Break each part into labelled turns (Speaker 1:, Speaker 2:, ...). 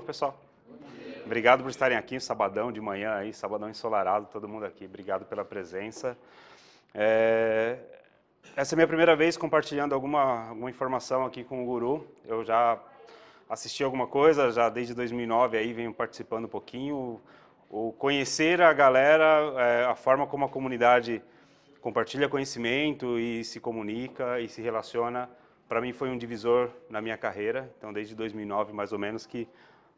Speaker 1: novo, pessoal? Obrigado por estarem aqui, sabadão de manhã, aí, sabadão ensolarado, todo mundo aqui. Obrigado pela presença. É... Essa é a minha primeira vez compartilhando alguma, alguma informação aqui com o Guru. Eu já assisti alguma coisa, já desde 2009 aí venho participando um pouquinho. O conhecer a galera, é, a forma como a comunidade compartilha conhecimento e se comunica e se relaciona, para mim foi um divisor na minha carreira. Então, desde 2009, mais ou menos, que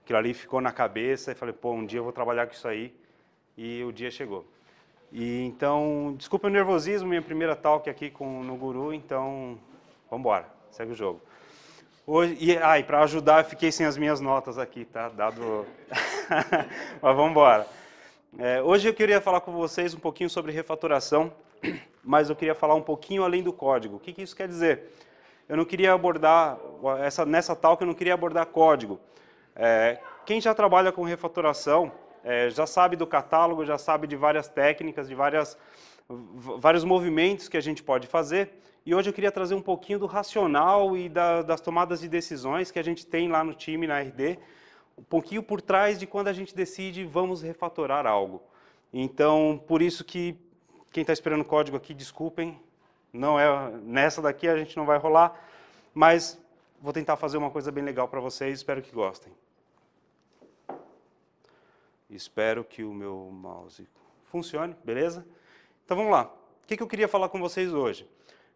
Speaker 1: aquilo ali ficou na cabeça e falei, pô, um dia eu vou trabalhar com isso aí. E o dia chegou. E então, desculpa o nervosismo, minha primeira talk aqui com no Guru, então vamos embora, segue o jogo. Hoje, e ai, ah, para ajudar, eu fiquei sem as minhas notas aqui, tá? Dado Mas vamos embora. É, hoje eu queria falar com vocês um pouquinho sobre refatoração, mas eu queria falar um pouquinho além do código. O que, que isso quer dizer? Eu não queria abordar, essa, nessa talk eu não queria abordar código. É, quem já trabalha com refatoração é, já sabe do catálogo, já sabe de várias técnicas, de várias, vários movimentos que a gente pode fazer. E hoje eu queria trazer um pouquinho do racional e da, das tomadas de decisões que a gente tem lá no time, na RD, um pouquinho por trás de quando a gente decide vamos refatorar algo. Então, por isso que quem está esperando o código aqui, desculpem, não é nessa daqui a gente não vai rolar, mas vou tentar fazer uma coisa bem legal para vocês, espero que gostem. Espero que o meu mouse funcione, beleza? Então vamos lá. O que, que eu queria falar com vocês hoje?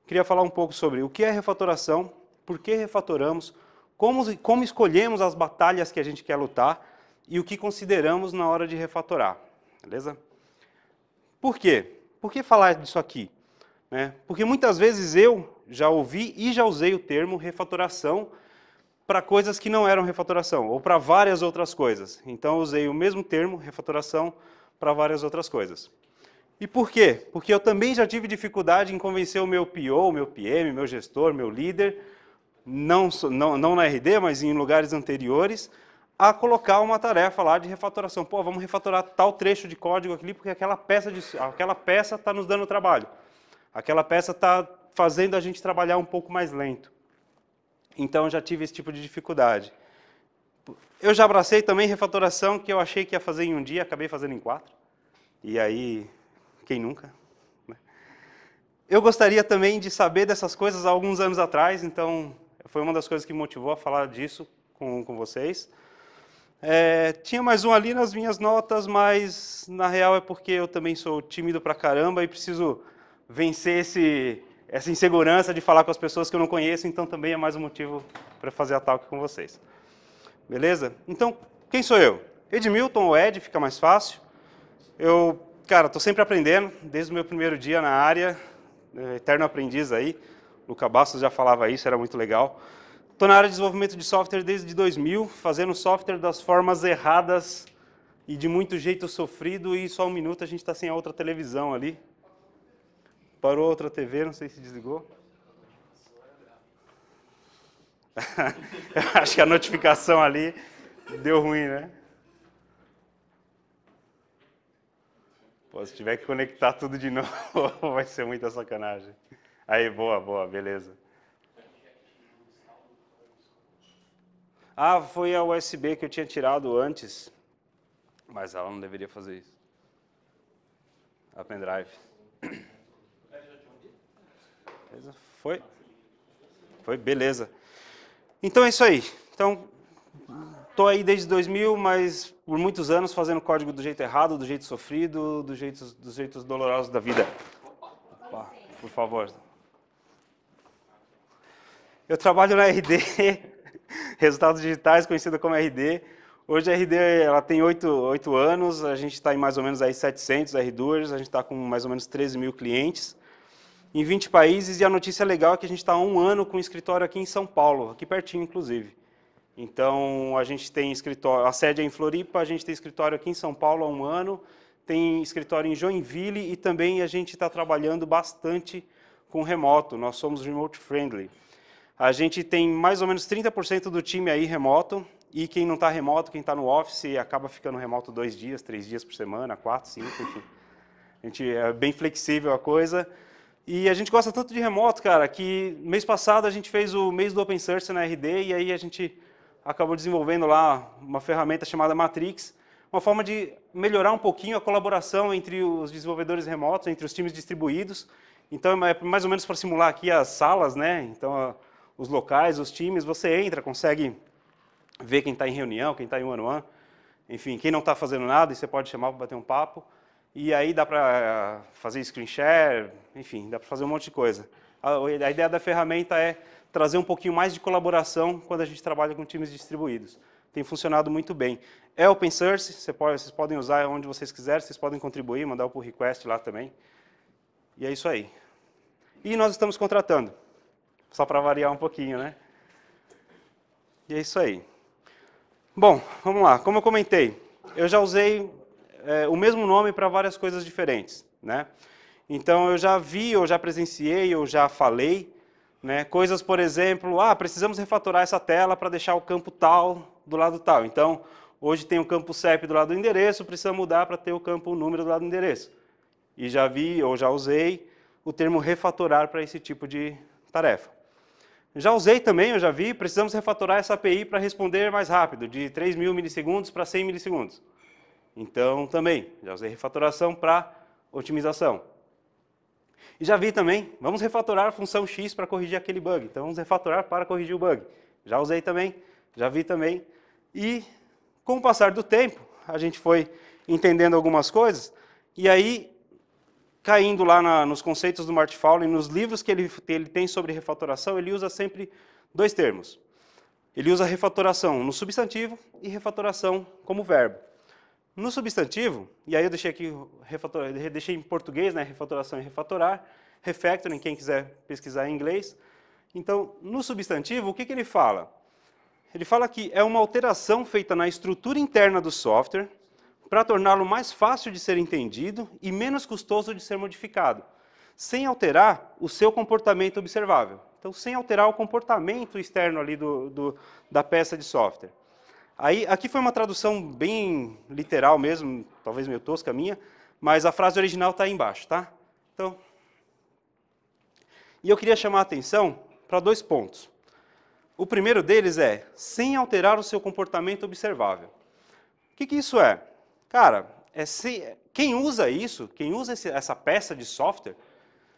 Speaker 1: Queria falar um pouco sobre o que é refatoração, por que refatoramos, como, como escolhemos as batalhas que a gente quer lutar e o que consideramos na hora de refatorar, beleza? Por quê? Por que falar disso aqui? Né? Porque muitas vezes eu já ouvi e já usei o termo refatoração para coisas que não eram refatoração, ou para várias outras coisas. Então, usei o mesmo termo, refatoração, para várias outras coisas. E por quê? Porque eu também já tive dificuldade em convencer o meu PO, meu PM, meu gestor, meu líder, não, não, não na RD, mas em lugares anteriores, a colocar uma tarefa lá de refatoração. Pô, vamos refatorar tal trecho de código aqui, porque aquela peça está nos dando trabalho. Aquela peça está fazendo a gente trabalhar um pouco mais lento. Então já tive esse tipo de dificuldade. Eu já abracei também refatoração que eu achei que ia fazer em um dia, acabei fazendo em quatro. E aí, quem nunca? Né? Eu gostaria também de saber dessas coisas há alguns anos atrás, então foi uma das coisas que me motivou a falar disso com, com vocês. É, tinha mais um ali nas minhas notas, mas na real é porque eu também sou tímido pra caramba e preciso vencer esse, essa insegurança de falar com as pessoas que eu não conheço, então também é mais um motivo para fazer a talk com vocês. Beleza? Então, quem sou eu? Edmilton ou Ed, fica mais fácil. Eu, cara, estou sempre aprendendo, desde o meu primeiro dia na área, é, eterno aprendiz aí. Luca Bastos já falava isso, era muito legal. Estou na área de desenvolvimento de software desde 2000, fazendo software das formas erradas e de muito jeito sofrido, e só um minuto a gente está sem a outra televisão ali, Parou outra TV, não sei se desligou. Acho que a notificação ali deu ruim, né? Pô, se tiver que conectar tudo de novo, vai ser muita sacanagem. Aí, boa, boa, beleza. Ah, foi a USB que eu tinha tirado antes, mas ela não deveria fazer isso. A pendrive. Beleza? Foi? Foi? Beleza. Então é isso aí. Então, estou aí desde 2000, mas por muitos anos fazendo código do jeito errado, do jeito sofrido, do jeito, dos jeitos dolorosos da vida. Opa, por favor. Eu trabalho na RD, Resultados Digitais, conhecida como RD. Hoje a RD ela tem 8, anos, a gente está em mais ou menos aí 700 R2, a gente está com mais ou menos 13 mil clientes em 20 países e a notícia legal é que a gente está há um ano com escritório aqui em São Paulo, aqui pertinho, inclusive. Então, a gente tem escritório, a sede é em Floripa, a gente tem escritório aqui em São Paulo há um ano, tem escritório em Joinville e também a gente está trabalhando bastante com remoto, nós somos remote friendly. A gente tem mais ou menos 30% do time aí remoto, e quem não está remoto, quem está no office, acaba ficando remoto dois dias, três dias por semana, quatro, cinco, enfim. A gente é bem flexível a coisa. E a gente gosta tanto de remoto, cara, que mês passado a gente fez o mês do Open Source na RD e aí a gente acabou desenvolvendo lá uma ferramenta chamada Matrix, uma forma de melhorar um pouquinho a colaboração entre os desenvolvedores remotos, entre os times distribuídos. Então é mais ou menos para simular aqui as salas, né? Então os locais, os times, você entra, consegue ver quem está em reunião, quem está em one-on-one, enfim, quem não está fazendo nada, e você pode chamar para bater um papo. E aí dá para fazer screen share, enfim, dá para fazer um monte de coisa. A, a ideia da ferramenta é trazer um pouquinho mais de colaboração quando a gente trabalha com times distribuídos. Tem funcionado muito bem. É open source, você pode, vocês podem usar onde vocês quiserem, vocês podem contribuir, mandar o pull request lá também. E é isso aí. E nós estamos contratando, só para variar um pouquinho, né? E é isso aí. Bom, vamos lá. Como eu comentei, eu já usei é, o mesmo nome para várias coisas diferentes, né? Então eu já vi, eu já presenciei, eu já falei, né? Coisas, por exemplo, ah, precisamos refatorar essa tela para deixar o campo tal do lado tal. Então hoje tem o campo CEP do lado do endereço, precisa mudar para ter o campo número do lado do endereço. E já vi ou já usei o termo refatorar para esse tipo de tarefa. Já usei também, eu já vi, precisamos refatorar essa API para responder mais rápido, de 3 mil milissegundos para 100 milissegundos. Então, também, já usei refatoração para otimização. E já vi também, vamos refatorar a função x para corrigir aquele bug. Então, vamos refatorar para corrigir o bug. Já usei também, já vi também. E com o passar do tempo, a gente foi entendendo algumas coisas, e aí, caindo lá na, nos conceitos do Mart Fowler, nos livros que ele, ele tem sobre refatoração, ele usa sempre dois termos. Ele usa refatoração no substantivo e refatoração como verbo. No substantivo, e aí eu deixei aqui refator, deixei em português, né, refatoração e refatorar, refactoring, quem quiser pesquisar em inglês. Então, no substantivo, o que, que ele fala? Ele fala que é uma alteração feita na estrutura interna do software para torná-lo mais fácil de ser entendido e menos custoso de ser modificado, sem alterar o seu comportamento observável. Então, sem alterar o comportamento externo ali do, do da peça de software. Aí, aqui foi uma tradução bem literal mesmo, talvez meio tosca minha, mas a frase original está aí embaixo, tá? Então, e eu queria chamar a atenção para dois pontos. O primeiro deles é, sem alterar o seu comportamento observável. O que, que isso é? Cara, é se, quem usa isso, quem usa esse, essa peça de software,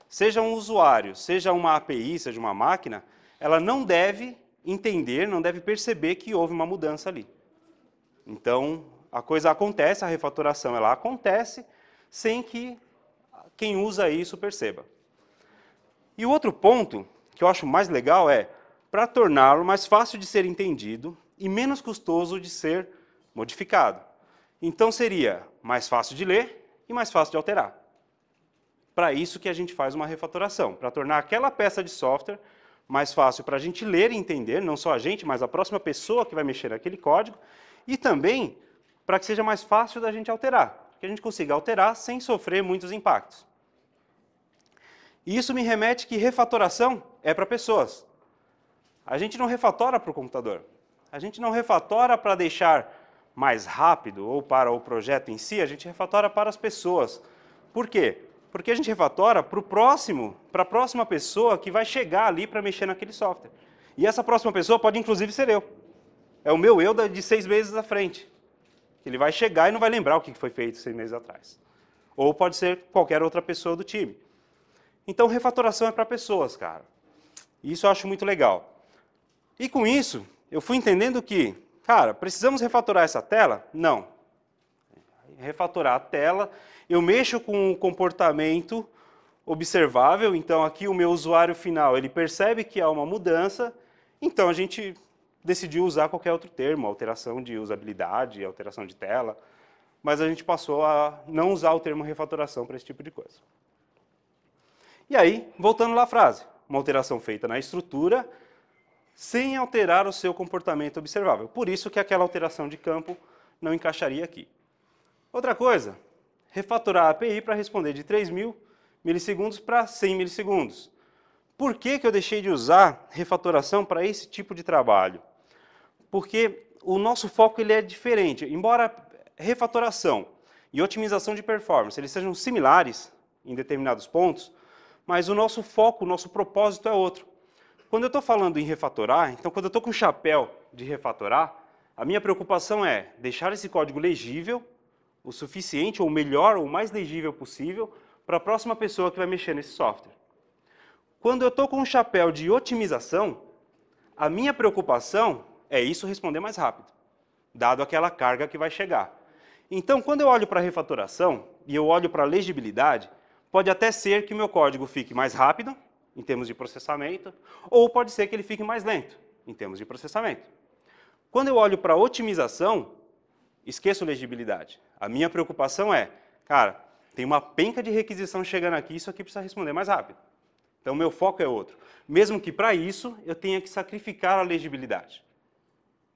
Speaker 1: seja um usuário, seja uma API, seja uma máquina, ela não deve entender, não deve perceber que houve uma mudança ali. Então, a coisa acontece, a refatoração ela acontece sem que quem usa isso perceba. E o outro ponto que eu acho mais legal é para torná-lo mais fácil de ser entendido e menos custoso de ser modificado. Então seria mais fácil de ler e mais fácil de alterar. Para isso que a gente faz uma refatoração, para tornar aquela peça de software mais fácil para a gente ler e entender, não só a gente, mas a próxima pessoa que vai mexer naquele código, e também para que seja mais fácil da gente alterar, que a gente consiga alterar sem sofrer muitos impactos. E isso me remete que refatoração é para pessoas. A gente não refatora para o computador. A gente não refatora para deixar mais rápido ou para o projeto em si, a gente refatora para as pessoas. Por quê? Porque a gente refatora para o próximo, para a próxima pessoa que vai chegar ali para mexer naquele software. E essa próxima pessoa pode inclusive ser eu. É o meu eu de seis meses à frente. Ele vai chegar e não vai lembrar o que foi feito seis meses atrás. Ou pode ser qualquer outra pessoa do time. Então, refatoração é para pessoas, cara. Isso eu acho muito legal. E com isso, eu fui entendendo que, cara, precisamos refatorar essa tela? Não refatorar a tela, eu mexo com o comportamento observável, então aqui o meu usuário final, ele percebe que há uma mudança, então a gente decidiu usar qualquer outro termo, alteração de usabilidade, alteração de tela, mas a gente passou a não usar o termo refatoração para esse tipo de coisa. E aí, voltando lá à frase, uma alteração feita na estrutura sem alterar o seu comportamento observável. Por isso que aquela alteração de campo não encaixaria aqui. Outra coisa, refaturar a API para responder de 3.000 milissegundos para 100 milissegundos. Por que, que eu deixei de usar refatoração para esse tipo de trabalho? Porque o nosso foco ele é diferente. Embora refatoração e otimização de performance eles sejam similares em determinados pontos, mas o nosso foco, o nosso propósito é outro. Quando eu estou falando em refatorar, então quando eu estou com o chapéu de refatorar, a minha preocupação é deixar esse código legível o suficiente, ou melhor, ou mais legível possível para a próxima pessoa que vai mexer nesse software. Quando eu estou com um chapéu de otimização, a minha preocupação é isso responder mais rápido, dado aquela carga que vai chegar. Então, quando eu olho para a refatoração e eu olho para a legibilidade, pode até ser que meu código fique mais rápido, em termos de processamento, ou pode ser que ele fique mais lento, em termos de processamento. Quando eu olho para a otimização, esqueço legibilidade. A minha preocupação é, cara, tem uma penca de requisição chegando aqui, isso aqui precisa responder mais rápido. Então, meu foco é outro. Mesmo que para isso eu tenha que sacrificar a legibilidade.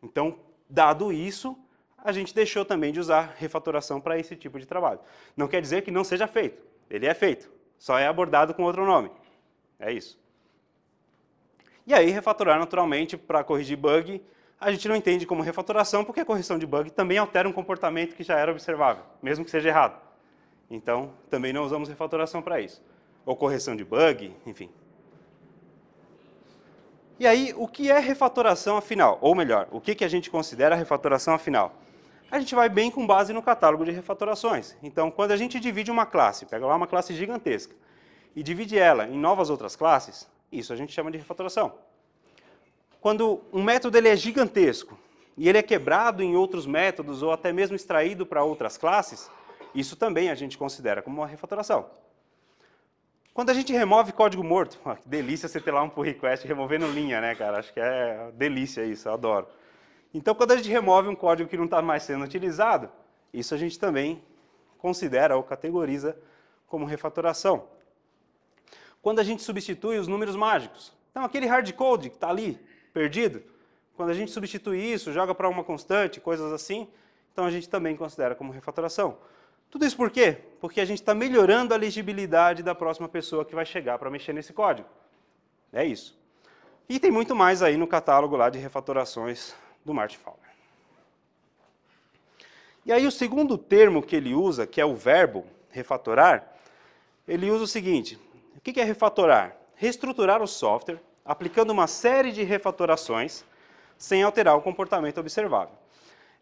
Speaker 1: Então, dado isso, a gente deixou também de usar refatoração para esse tipo de trabalho. Não quer dizer que não seja feito. Ele é feito, só é abordado com outro nome. É isso. E aí, refatorar naturalmente para corrigir bug, a gente não entende como refatoração porque a correção de bug também altera um comportamento que já era observável, mesmo que seja errado. Então, também não usamos refatoração para isso. Ou correção de bug, enfim. E aí, o que é refatoração afinal? Ou melhor, o que, que a gente considera refatoração afinal? A gente vai bem com base no catálogo de refatorações. Então, quando a gente divide uma classe, pega lá uma classe gigantesca, e divide ela em novas outras classes, isso a gente chama de refatoração quando um método ele é gigantesco e ele é quebrado em outros métodos ou até mesmo extraído para outras classes, isso também a gente considera como uma refatoração. Quando a gente remove código morto, ó, que delícia você ter lá um pull request removendo linha, né, cara? Acho que é delícia isso, eu adoro. Então, quando a gente remove um código que não está mais sendo utilizado, isso a gente também considera ou categoriza como refatoração. Quando a gente substitui os números mágicos. Então, aquele hard code que está ali, perdido. Quando a gente substitui isso, joga para uma constante, coisas assim, então a gente também considera como refatoração. Tudo isso por quê? Porque a gente está melhorando a legibilidade da próxima pessoa que vai chegar para mexer nesse código. É isso. E tem muito mais aí no catálogo lá de refatorações do Martin Fowler. E aí o segundo termo que ele usa, que é o verbo refatorar, ele usa o seguinte: o que é refatorar? Reestruturar o software aplicando uma série de refatorações sem alterar o comportamento observável.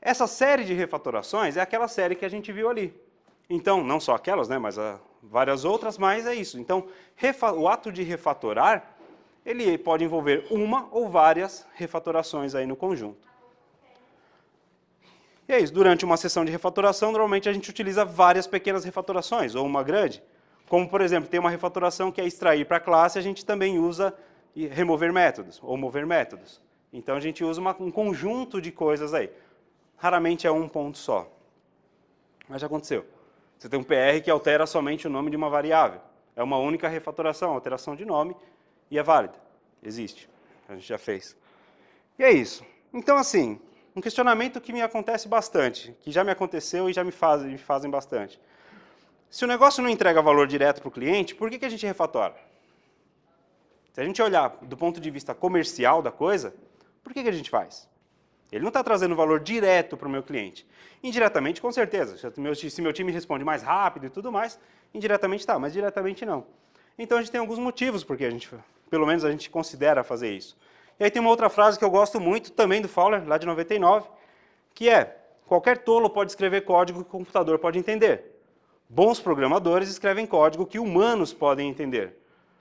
Speaker 1: Essa série de refatorações é aquela série que a gente viu ali. Então, não só aquelas, né, mas várias outras, mas é isso. Então, o ato de refatorar, ele pode envolver uma ou várias refatorações aí no conjunto. E é isso, durante uma sessão de refatoração, normalmente a gente utiliza várias pequenas refatorações, ou uma grande. Como, por exemplo, tem uma refatoração que é extrair para a classe, a gente também usa e remover métodos, ou mover métodos. Então a gente usa uma, um conjunto de coisas aí. Raramente é um ponto só. Mas já aconteceu. Você tem um PR que altera somente o nome de uma variável. É uma única refatoração, alteração de nome, e é válida. Existe. A gente já fez. E é isso. Então, assim, um questionamento que me acontece bastante, que já me aconteceu e já me fazem, me fazem bastante. Se o negócio não entrega valor direto para o cliente, por que, que a gente refatora? Se a gente olhar do ponto de vista comercial da coisa, por que, que a gente faz? Ele não está trazendo valor direto para o meu cliente. Indiretamente, com certeza. Se meu, se meu time responde mais rápido e tudo mais, indiretamente está, mas diretamente não. Então a gente tem alguns motivos porque a gente, pelo menos a gente considera fazer isso. E aí tem uma outra frase que eu gosto muito também do Fowler, lá de 99, que é: qualquer tolo pode escrever código que o computador pode entender. Bons programadores escrevem código que humanos podem entender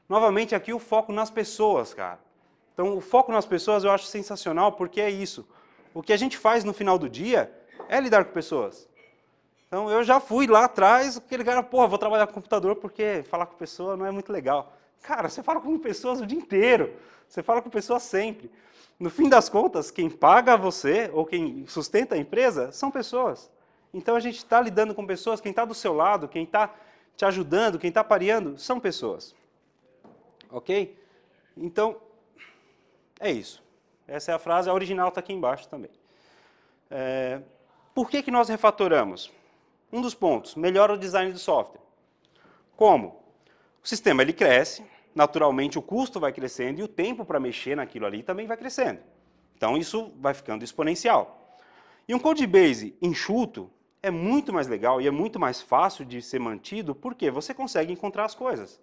Speaker 1: novamente aqui o foco nas pessoas, cara. Então, o foco nas pessoas eu acho sensacional porque é isso. O que a gente faz no final do dia é lidar com pessoas. Então, eu já fui lá atrás, aquele cara, porra, vou trabalhar com computador porque falar com pessoa não é muito legal. Cara, você fala com pessoas o dia inteiro. Você fala com pessoas sempre. No fim das contas, quem paga você ou quem sustenta a empresa são pessoas. Então a gente está lidando com pessoas, quem está do seu lado, quem está te ajudando, quem está pareando, são pessoas ok? Então, é isso. Essa é a frase, a original está aqui embaixo também. É, por que, que nós refatoramos? Um dos pontos, melhora o design do software. Como? O sistema ele cresce, naturalmente o custo vai crescendo e o tempo para mexer naquilo ali também vai crescendo. Então isso vai ficando exponencial. E um code base enxuto é muito mais legal e é muito mais fácil de ser mantido porque você consegue encontrar as coisas.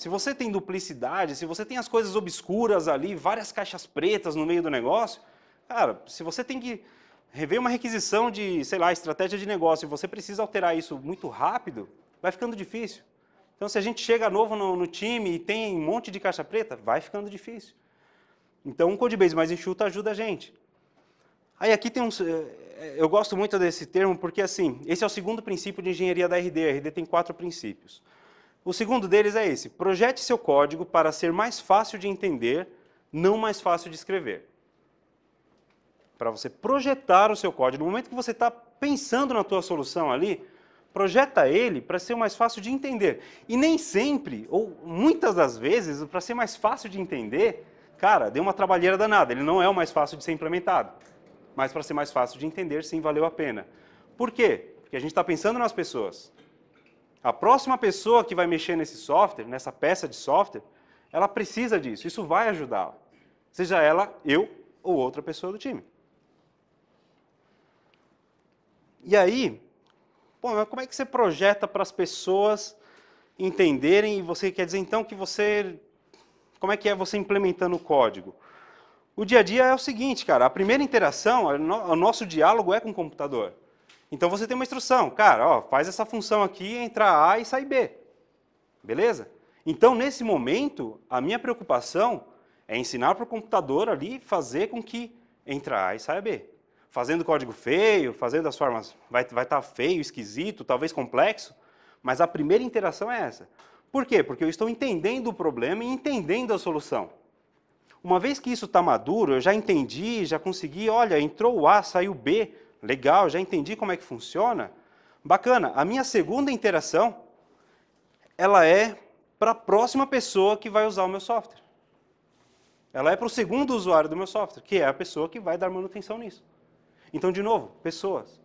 Speaker 1: Se você tem duplicidade, se você tem as coisas obscuras ali, várias caixas pretas no meio do negócio, cara, se você tem que rever uma requisição de, sei lá, estratégia de negócio e você precisa alterar isso muito rápido, vai ficando difícil. Então, se a gente chega novo no, no time e tem um monte de caixa preta, vai ficando difícil. Então, um codebase mais enxuto ajuda a gente. Aí aqui tem um, eh, eh, eu gosto muito desse termo porque assim, esse é o segundo princípio de engenharia da RD. A RD tem quatro princípios. O segundo deles é esse: projete seu código para ser mais fácil de entender, não mais fácil de escrever. Para você projetar o seu código, no momento que você está pensando na tua solução ali, projeta ele para ser mais fácil de entender. E nem sempre, ou muitas das vezes, para ser mais fácil de entender, cara, deu uma trabalheira danada. Ele não é o mais fácil de ser implementado. Mas para ser mais fácil de entender, sim, valeu a pena. Por quê? Porque a gente está pensando nas pessoas. A próxima pessoa que vai mexer nesse software, nessa peça de software, ela precisa disso. Isso vai ajudá-la. Seja ela eu ou outra pessoa do time. E aí, pô, mas como é que você projeta para as pessoas entenderem e você quer dizer então que você como é que é você implementando o código? O dia a dia é o seguinte, cara, a primeira interação, o nosso diálogo é com o computador. Então você tem uma instrução, cara, ó, faz essa função aqui, entra A e sai B. Beleza? Então, nesse momento, a minha preocupação é ensinar para o computador ali fazer com que entra A e saia B. Fazendo código feio, fazendo as formas, vai estar vai tá feio, esquisito, talvez complexo, mas a primeira interação é essa. Por quê? Porque eu estou entendendo o problema e entendendo a solução. Uma vez que isso está maduro, eu já entendi, já consegui, olha, entrou o A, saiu o B, legal, já entendi como é que funciona. Bacana, a minha segunda interação, ela é para a próxima pessoa que vai usar o meu software. Ela é para o segundo usuário do meu software, que é a pessoa que vai dar manutenção nisso. Então, de novo, pessoas.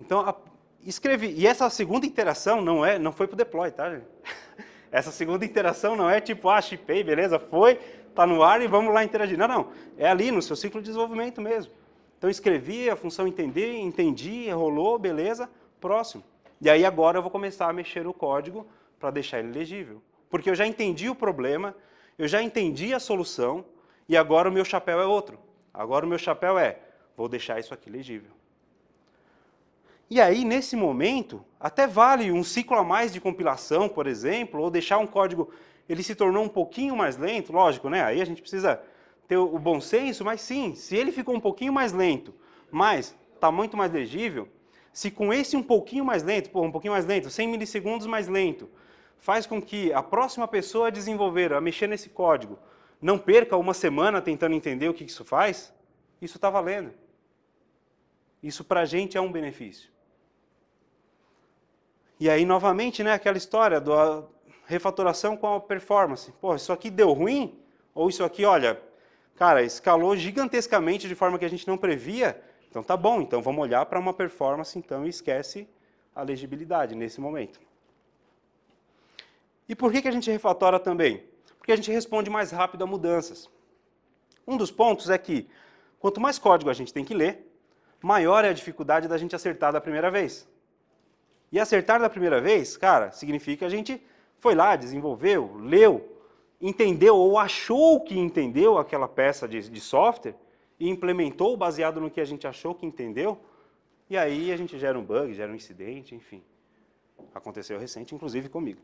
Speaker 1: Então, a, escrevi. E essa segunda interação não é, não foi para o deploy, tá, gente? Essa segunda interação não é tipo, ah, chipei, beleza, foi, tá no ar e vamos lá interagir. Não, não. É ali no seu ciclo de desenvolvimento mesmo. Então escrevi, a função entender, entendi, rolou, beleza, próximo. E aí agora eu vou começar a mexer no código para deixar ele legível. Porque eu já entendi o problema, eu já entendi a solução e agora o meu chapéu é outro. Agora o meu chapéu é, vou deixar isso aqui legível. E aí, nesse momento, até vale um ciclo a mais de compilação, por exemplo, ou deixar um código, ele se tornou um pouquinho mais lento, lógico, né? Aí a gente precisa ter o bom senso, mas sim, se ele ficou um pouquinho mais lento, mas está muito mais legível, se com esse um pouquinho mais lento, pô, um pouquinho mais lento, 100 milissegundos mais lento, faz com que a próxima pessoa a desenvolver, a mexer nesse código, não perca uma semana tentando entender o que isso faz, isso está valendo. Isso para a gente é um benefício. E aí, novamente, né, aquela história da refatoração com a performance. Pô, isso aqui deu ruim? Ou isso aqui, olha, cara, escalou gigantescamente de forma que a gente não previa, então tá bom, então vamos olhar para uma performance então e esquece a legibilidade nesse momento. E por que, que a gente refatora também? Porque a gente responde mais rápido a mudanças. Um dos pontos é que quanto mais código a gente tem que ler, maior é a dificuldade da gente acertar da primeira vez. E acertar da primeira vez, cara, significa a gente foi lá, desenvolveu, leu, entendeu ou achou que entendeu aquela peça de, de software e implementou baseado no que a gente achou que entendeu, e aí a gente gera um bug, gera um incidente, enfim. Aconteceu recente, inclusive comigo.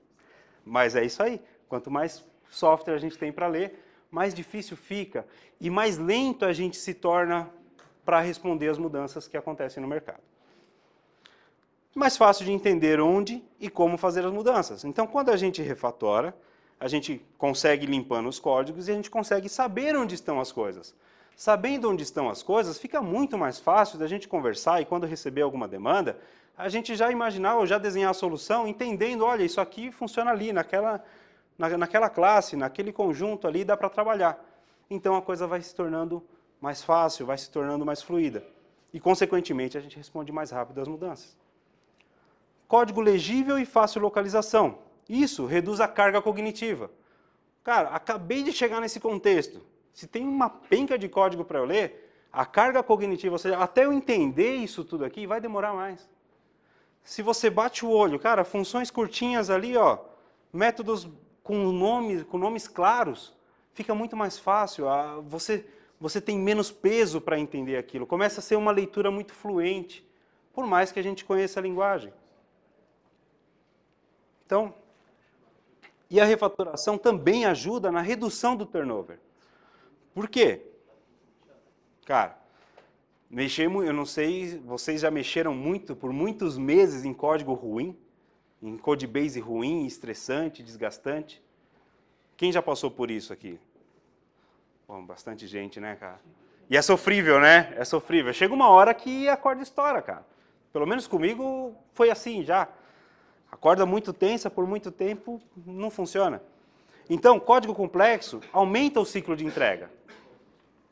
Speaker 1: Mas é isso aí. Quanto mais software a gente tem para ler, mais difícil fica e mais lento a gente se torna para responder às mudanças que acontecem no mercado. Mais fácil de entender onde e como fazer as mudanças. Então, quando a gente refatora, a gente consegue limpando os códigos e a gente consegue saber onde estão as coisas. Sabendo onde estão as coisas, fica muito mais fácil da gente conversar e quando receber alguma demanda, a gente já imaginar ou já desenhar a solução, entendendo, olha, isso aqui funciona ali, naquela, na, naquela classe, naquele conjunto ali, dá para trabalhar. Então a coisa vai se tornando mais fácil, vai se tornando mais fluida. E, consequentemente, a gente responde mais rápido às mudanças. Código legível e fácil localização. Isso reduz a carga cognitiva. Cara, acabei de chegar nesse contexto. Se tem uma penca de código para eu ler, a carga cognitiva, ou seja, até eu entender isso tudo aqui, vai demorar mais. Se você bate o olho, cara, funções curtinhas ali, ó, métodos com nomes, com nomes claros, fica muito mais fácil. A, ah, você, você tem menos peso para entender aquilo. Começa a ser uma leitura muito fluente, por mais que a gente conheça a linguagem. Então, e a refatoração também ajuda na redução do turnover. Por quê? Cara, mexemos, eu não sei, vocês já mexeram muito, por muitos meses, em código ruim, em code base ruim, estressante, desgastante. Quem já passou por isso aqui? Bom, bastante gente, né, cara? E é sofrível, né? É sofrível. Chega uma hora que a corda estoura, cara. Pelo menos comigo foi assim já. A corda muito tensa por muito tempo não funciona. Então, código complexo aumenta o ciclo de entrega.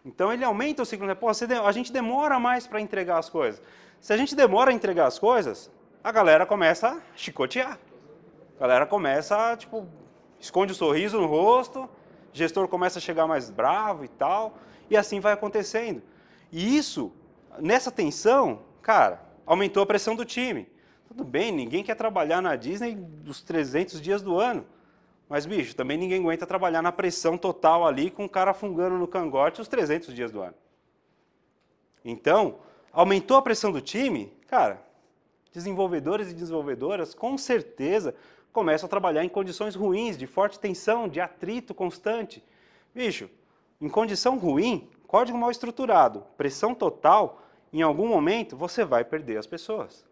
Speaker 1: Então, ele aumenta o ciclo de entrega. a gente demora mais para entregar as coisas. Se a gente demora a entregar as coisas, a galera começa a chicotear. A galera começa a, tipo, esconde o sorriso no rosto, o gestor começa a chegar mais bravo e tal, e assim vai acontecendo. E isso, nessa tensão, cara, aumentou a pressão do time. Tudo bem, ninguém quer trabalhar na Disney os 300 dias do ano. Mas, bicho, também ninguém aguenta trabalhar na pressão total ali com o cara fungando no cangote os 300 dias do ano. Então, aumentou a pressão do time, cara, desenvolvedores e desenvolvedoras com certeza começam a trabalhar em condições ruins, de forte tensão, de atrito constante. Bicho, em condição ruim, código mal estruturado, pressão total, em algum momento você vai perder as pessoas.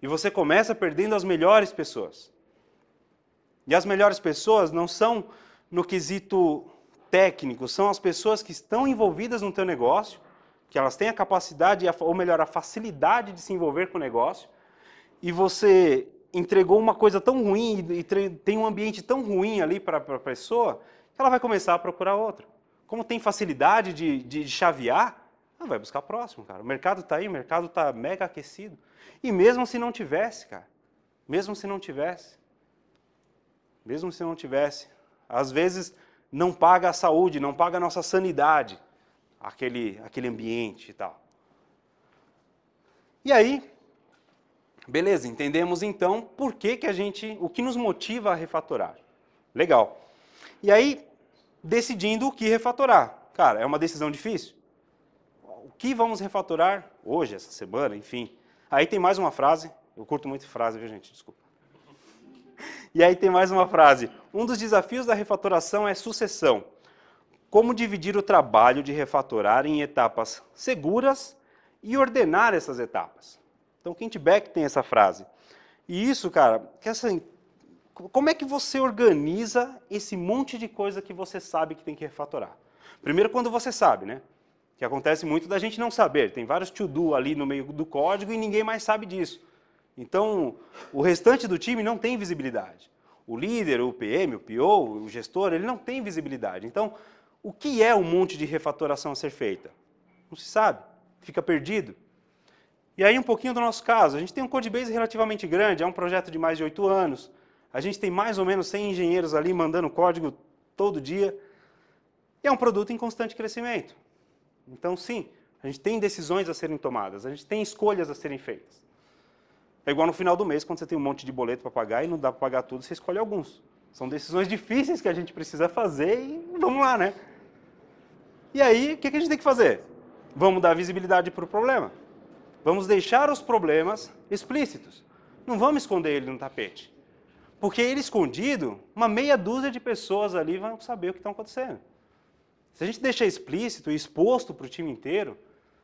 Speaker 1: E você começa perdendo as melhores pessoas. E as melhores pessoas não são no quesito técnico, são as pessoas que estão envolvidas no teu negócio, que elas têm a capacidade, ou melhor, a facilidade de se envolver com o negócio, e você entregou uma coisa tão ruim e tem um ambiente tão ruim ali para a pessoa, que ela vai começar a procurar outra. Como tem facilidade de, de, chavear, ela vai buscar próximo, cara. O mercado está aí, o mercado está mega aquecido. E mesmo se não tivesse, cara, mesmo se não tivesse, mesmo se não tivesse, às vezes não paga a saúde, não paga a nossa sanidade, aquele, aquele ambiente e tal. E aí, beleza, entendemos então por que, que a gente, o que nos motiva a refatorar. Legal. E aí, decidindo o que refatorar. Cara, é uma decisão difícil? O que vamos refatorar hoje, essa semana, enfim? Aí tem mais uma frase, eu curto muito frase, viu gente, desculpa. E aí tem mais uma frase. Um dos desafios da refatoração é sucessão. Como dividir o trabalho de refatorar em etapas seguras e ordenar essas etapas. Então, Kent Beck tem essa frase. E isso, cara, que assim, como é que você organiza esse monte de coisa que você sabe que tem que refatorar? Primeiro, quando você sabe, né? que acontece muito da gente não saber. Tem vários to-do ali no meio do código e ninguém mais sabe disso. Então, o restante do time não tem visibilidade. O líder, o PM, o PO, o gestor, ele não tem visibilidade. Então, o que é um monte de refatoração a ser feita? Não se sabe, fica perdido. E aí um pouquinho do nosso caso. A gente tem um code base relativamente grande, é um projeto de mais de oito anos. A gente tem mais ou menos 100 engenheiros ali mandando código todo dia. E é um produto em constante crescimento. Então, sim, a gente tem decisões a serem tomadas, a gente tem escolhas a serem feitas. É igual no final do mês, quando você tem um monte de boleto para pagar e não dá para pagar tudo, você escolhe alguns. São decisões difíceis que a gente precisa fazer e vamos lá, né? E aí, o que, que a gente tem que fazer? Vamos dar visibilidade para o problema. Vamos deixar os problemas explícitos. Não vamos esconder ele no tapete. Porque ele escondido, uma meia dúzia de pessoas ali vão saber o que está acontecendo. Se a gente deixar explícito e exposto para o time inteiro,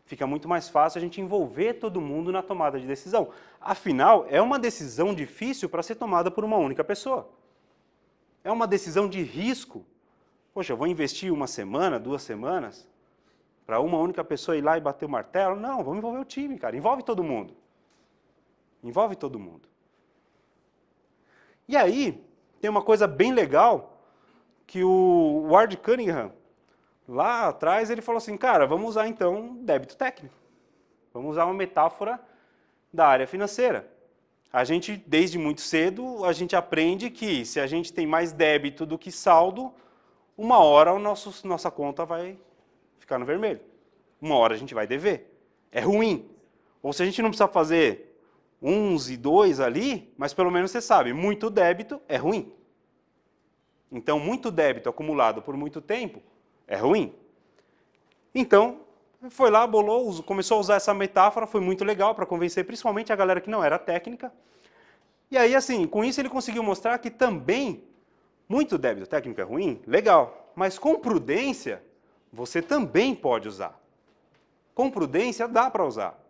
Speaker 1: fica muito mais fácil a gente envolver todo mundo na tomada de decisão. Afinal, é uma decisão difícil para ser tomada por uma única pessoa. É uma decisão de risco. Poxa, eu vou investir uma semana, duas semanas, para uma única pessoa ir lá e bater o martelo? Não, vamos envolver o time, cara. Envolve todo mundo. Envolve todo mundo. E aí, tem uma coisa bem legal que o Ward Cunningham Lá atrás ele falou assim, cara, vamos usar então débito técnico. Vamos usar uma metáfora da área financeira. A gente, desde muito cedo, a gente aprende que se a gente tem mais débito do que saldo, uma hora a nossa conta vai ficar no vermelho. Uma hora a gente vai dever. É ruim. Ou se a gente não precisa fazer uns e dois ali, mas pelo menos você sabe, muito débito é ruim. Então, muito débito acumulado por muito tempo é ruim. Então, foi lá, bolou, começou a usar essa metáfora, foi muito legal para convencer principalmente a galera que não era técnica. E aí, assim, com isso ele conseguiu mostrar que também muito débito técnico é ruim, legal, mas com prudência você também pode usar. Com prudência dá para usar.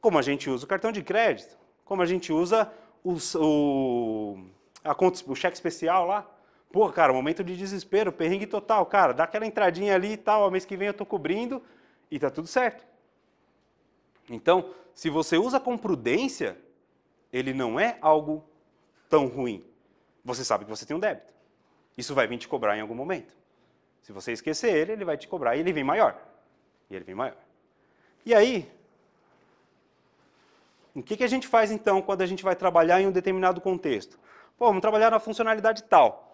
Speaker 1: Como a gente usa o cartão de crédito, como a gente usa os, o, a conta, o cheque especial lá, Pô, cara, momento de desespero, perrengue total, cara, dá aquela entradinha ali e tal, mês que vem eu tô cobrindo e tá tudo certo. Então, se você usa com prudência, ele não é algo tão ruim. Você sabe que você tem um débito. Isso vai vir te cobrar em algum momento. Se você esquecer ele, ele vai te cobrar e ele vem maior. E ele vem maior. E aí, o que, que a gente faz então quando a gente vai trabalhar em um determinado contexto? Pô, vamos trabalhar na funcionalidade tal.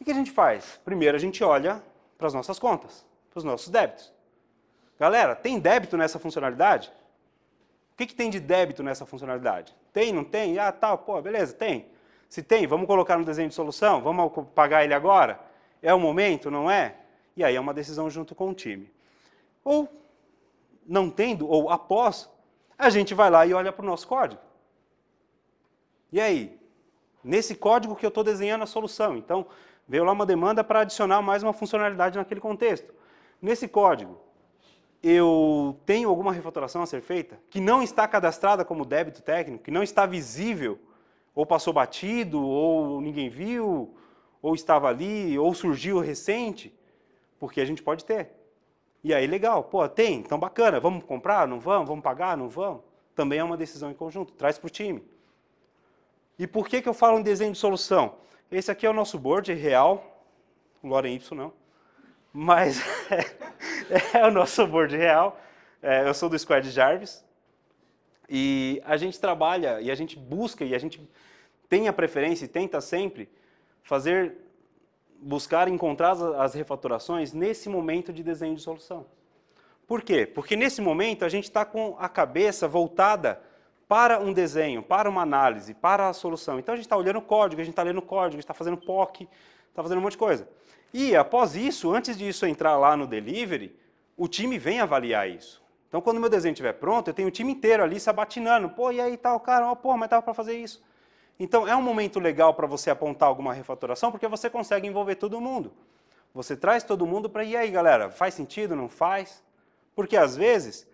Speaker 1: O que a gente faz? Primeiro a gente olha para as nossas contas, para os nossos débitos. Galera, tem débito nessa funcionalidade? O que, que tem de débito nessa funcionalidade? Tem, não tem? Ah, tal, tá, pô, beleza, tem. Se tem, vamos colocar no desenho de solução? Vamos pagar ele agora? É o momento, não é? E aí é uma decisão junto com o time. Ou, não tendo, ou após, a gente vai lá e olha para o nosso código. E aí? Nesse código que eu estou desenhando a solução. Então, Veio lá uma demanda para adicionar mais uma funcionalidade naquele contexto. Nesse código, eu tenho alguma refatoração a ser feita que não está cadastrada como débito técnico, que não está visível, ou passou batido, ou ninguém viu, ou estava ali, ou surgiu recente, porque a gente pode ter. E aí, legal, pô, tem, então bacana, vamos comprar, não vamos, vamos pagar, não vamos. Também é uma decisão em conjunto, traz para o time. E por que, que eu falo em desenho de solução? Esse aqui é o nosso board real, Loren Y não, mas é, é, o nosso board real. É, eu sou do Squad Jarvis e a gente trabalha e a gente busca e a gente tem a preferência e tenta sempre fazer, buscar encontrar as, as refatorações nesse momento de desenho de solução. Por quê? Porque nesse momento a gente está com a cabeça voltada para um desenho, para uma análise, para a solução. Então a gente está olhando código, a gente está lendo código, a gente está fazendo POC, está fazendo um monte de coisa. E após isso, antes disso entrar lá no delivery, o time vem avaliar isso. Então quando o meu desenho estiver pronto, eu tenho o time inteiro ali sabatinando. Pô, e aí tal, cara, oh, pô, mas estava para fazer isso. Então é um momento legal para você apontar alguma refatoração, porque você consegue envolver todo mundo. Você traz todo mundo para, e aí galera, faz sentido, não faz? Porque às vezes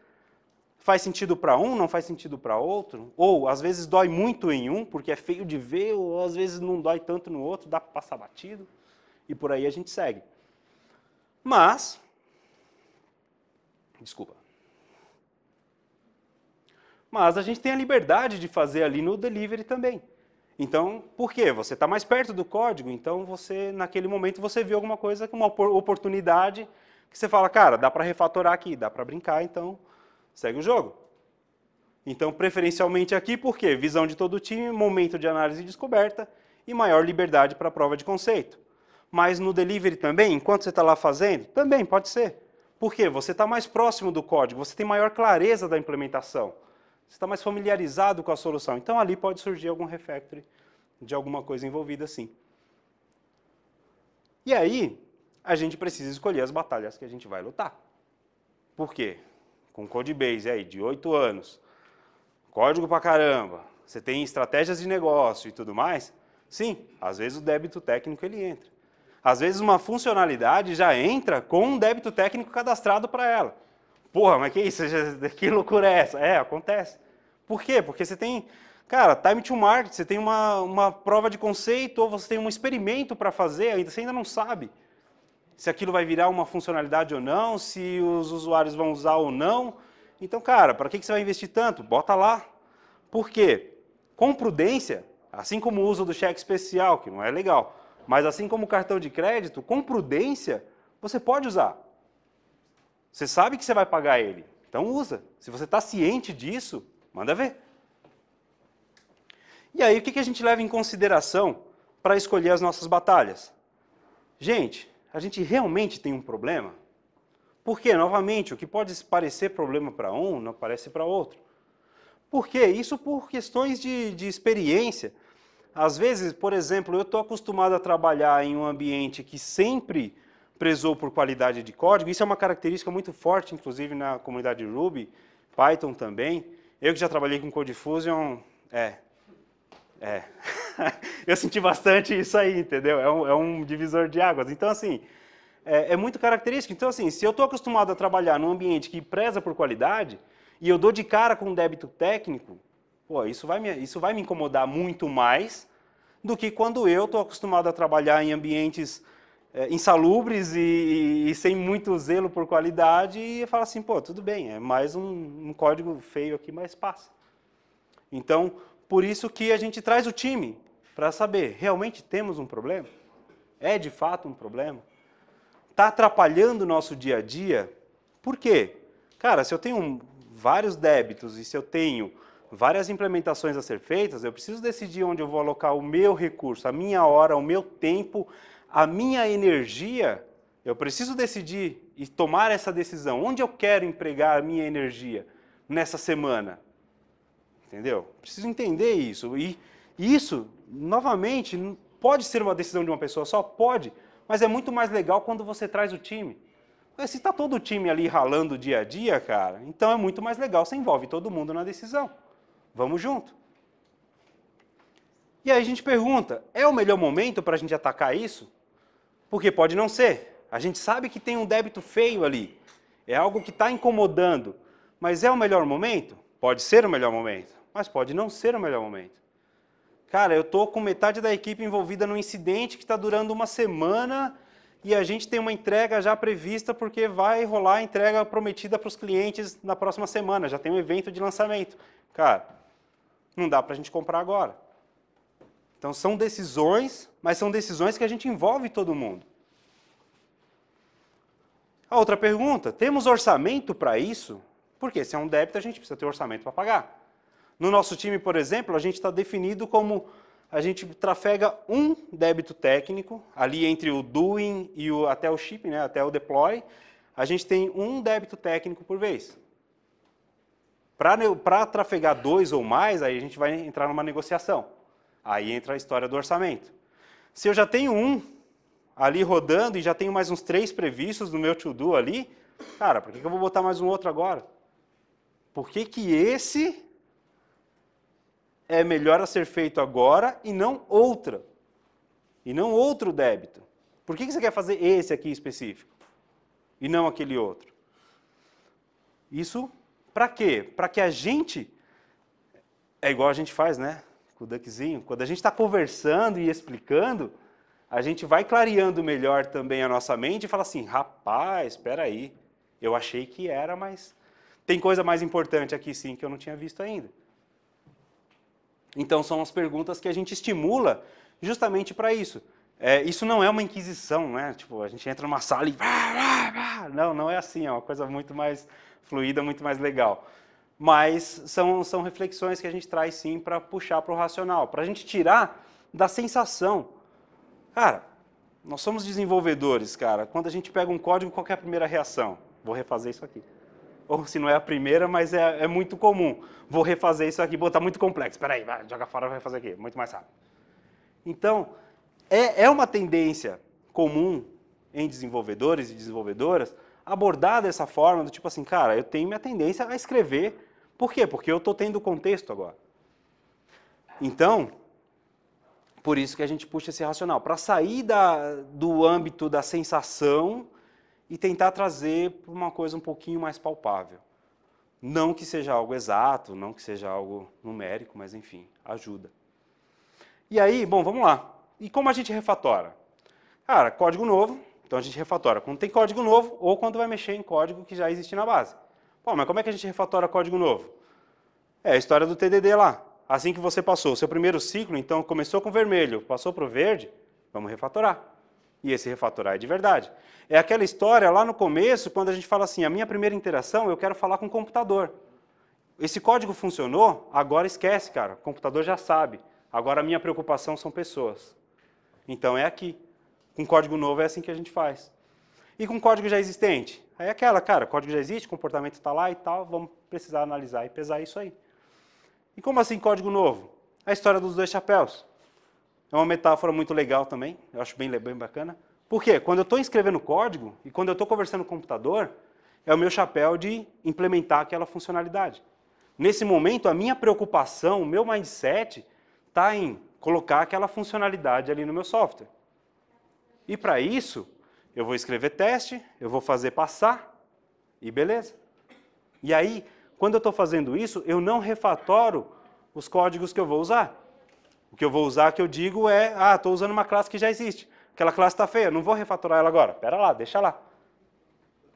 Speaker 1: faz sentido para um, não faz sentido para outro, ou às vezes dói muito em um porque é feio de ver, ou às vezes não dói tanto no outro, dá para passar batido, e por aí a gente segue. Mas, desculpa. Mas a gente tem a liberdade de fazer ali no delivery também. Então, por quê? Você está mais perto do código, então você, naquele momento, você viu alguma coisa, uma oportunidade que você fala, cara, dá para refatorar aqui, dá para brincar, então segue o jogo. Então, preferencialmente aqui, por quê? Visão de todo o time, momento de análise e descoberta e maior liberdade para a prova de conceito. Mas no delivery também, enquanto você está lá fazendo, também pode ser. Por quê? Você está mais próximo do código, você tem maior clareza da implementação, você está mais familiarizado com a solução. Então, ali pode surgir algum refactory de alguma coisa envolvida, sim. E aí, a gente precisa escolher as batalhas que a gente vai lutar. Por quê? com codebase base aí de 8 anos, código pra caramba, você tem estratégias de negócio e tudo mais, sim, às vezes o débito técnico ele entra. Às vezes uma funcionalidade já entra com um débito técnico cadastrado para ela. Porra, mas que isso? Que loucura é essa? É, acontece. Por quê? Porque você tem, cara, time to market, você tem uma, uma prova de conceito ou você tem um experimento para fazer, você ainda não sabe se aquilo vai virar uma funcionalidade ou não, se os usuários vão usar ou não. Então, cara, para que, que você vai investir tanto? Bota lá. Por quê? Com prudência, assim como o uso do cheque especial, que não é legal, mas assim como o cartão de crédito, com prudência, você pode usar. Você sabe que você vai pagar ele, então usa. Se você está ciente disso, manda ver. E aí, o que a gente leva em consideração para escolher as nossas batalhas? Gente, a gente realmente tem um problema? Porque, novamente, o que pode parecer problema para um não parece para outro. Por quê? Isso por questões de, de experiência. Às vezes, por exemplo, eu estou acostumado a trabalhar em um ambiente que sempre prezou por qualidade de código. Isso é uma característica muito forte, inclusive, na comunidade Ruby, Python também. Eu que já trabalhei com Code Fusion, é. É. eu senti bastante isso aí, entendeu? É um, é um divisor de águas. Então, assim, é, é muito característico. Então, assim, se eu estou acostumado a trabalhar num ambiente que preza por qualidade e eu dou de cara com um débito técnico, pô, isso vai me, isso vai me incomodar muito mais do que quando eu estou acostumado a trabalhar em ambientes é, insalubres e, e, e, sem muito zelo por qualidade e falo assim, pô, tudo bem, é mais um, um, código feio aqui, mas passa. Então, por isso que a gente traz o time para saber, realmente temos um problema? É de fato um problema? Está atrapalhando o nosso dia a dia? Por quê? Cara, se eu tenho vários débitos e se eu tenho várias implementações a ser feitas, eu preciso decidir onde eu vou alocar o meu recurso, a minha hora, o meu tempo, a minha energia. Eu preciso decidir e tomar essa decisão. Onde eu quero empregar a minha energia nessa semana? Entendeu? Preciso entender isso. E isso, novamente, pode ser uma decisão de uma pessoa só? Pode, mas é muito mais legal quando você traz o time. Porque se está todo o time ali ralando dia a dia, cara, então é muito mais legal, você envolve todo mundo na decisão. Vamos junto. E aí a gente pergunta: é o melhor momento para a gente atacar isso? Porque pode não ser. A gente sabe que tem um débito feio ali. É algo que está incomodando. Mas é o melhor momento? Pode ser o melhor momento, mas pode não ser o melhor momento cara, eu tô com metade da equipe envolvida num incidente que está durando uma semana e a gente tem uma entrega já prevista porque vai rolar a entrega prometida para os clientes na próxima semana, já tem um evento de lançamento. Cara, não dá para a gente comprar agora. Então são decisões, mas são decisões que a gente envolve todo mundo. A outra pergunta, temos orçamento para isso? Porque se é um débito, a gente precisa ter orçamento para pagar. No nosso time, por exemplo, a gente está definido como a gente trafega um débito técnico, ali entre o doing e o, até o ship, né, até o deploy, a gente tem um débito técnico por vez. Para trafegar dois ou mais, aí a gente vai entrar numa negociação. Aí entra a história do orçamento. Se eu já tenho um ali rodando e já tenho mais uns três previstos no meu to-do ali, cara, por que, que eu vou botar mais um outro agora? Por que, que esse é melhor a ser feito agora e não outra. E não outro débito. Por que você quer fazer esse aqui específico? E não aquele outro? Isso para quê? Para que a gente. É igual a gente faz, né? Com o Duckzinho. Quando a gente está conversando e explicando, a gente vai clareando melhor também a nossa mente e fala assim: rapaz, espera aí. Eu achei que era, mas tem coisa mais importante aqui sim que eu não tinha visto ainda. Então são as perguntas que a gente estimula justamente para isso. É, isso não é uma inquisição, né? Tipo, a gente entra numa sala e. Não, não é assim, é uma coisa muito mais fluida, muito mais legal. Mas são, são reflexões que a gente traz sim para puxar para o racional, para a gente tirar da sensação. Cara, nós somos desenvolvedores, cara. Quando a gente pega um código, qual é a primeira reação? Vou refazer isso aqui ou se não é a primeira, mas é, é muito comum. Vou refazer isso aqui, botar tá muito complexo. Espera aí, vai, joga fora, vai fazer aqui, muito mais rápido. Então, é, é uma tendência comum em desenvolvedores e desenvolvedoras abordar dessa forma, do tipo assim, cara, eu tenho minha tendência a escrever. Por quê? Porque eu estou tendo contexto agora. Então, por isso que a gente puxa esse racional, para sair da, do âmbito da sensação e tentar trazer para uma coisa um pouquinho mais palpável. Não que seja algo exato, não que seja algo numérico, mas enfim, ajuda. E aí, bom, vamos lá. E como a gente refatora? Cara, código novo, então a gente refatora quando tem código novo ou quando vai mexer em código que já existe na base. Bom, mas como é que a gente refatora código novo? É a história do TDD lá. Assim que você passou o seu primeiro ciclo, então começou com vermelho, passou para o verde, vamos refatorar. E esse refatorar é de verdade. É aquela história lá no começo, quando a gente fala assim: a minha primeira interação, eu quero falar com o computador. Esse código funcionou, agora esquece, cara. O computador já sabe. Agora a minha preocupação são pessoas. Então é aqui. Com código novo é assim que a gente faz. E com código já existente? Aí é aquela, cara, código já existe, comportamento está lá e tal, vamos precisar analisar e pesar isso aí. E como assim código novo? A história dos dois chapéus. É uma metáfora muito legal também, eu acho bem, bem bacana. Por quê? Quando eu estou escrevendo código e quando eu estou conversando com o computador, é o meu chapéu de implementar aquela funcionalidade. Nesse momento, a minha preocupação, o meu mindset, está em colocar aquela funcionalidade ali no meu software. E para isso, eu vou escrever teste, eu vou fazer passar e beleza. E aí, quando eu estou fazendo isso, eu não refatoro os códigos que eu vou usar. O que eu vou usar que eu digo é, ah, estou usando uma classe que já existe. Aquela classe está feia, não vou refatorar ela agora. Pera lá, deixa lá.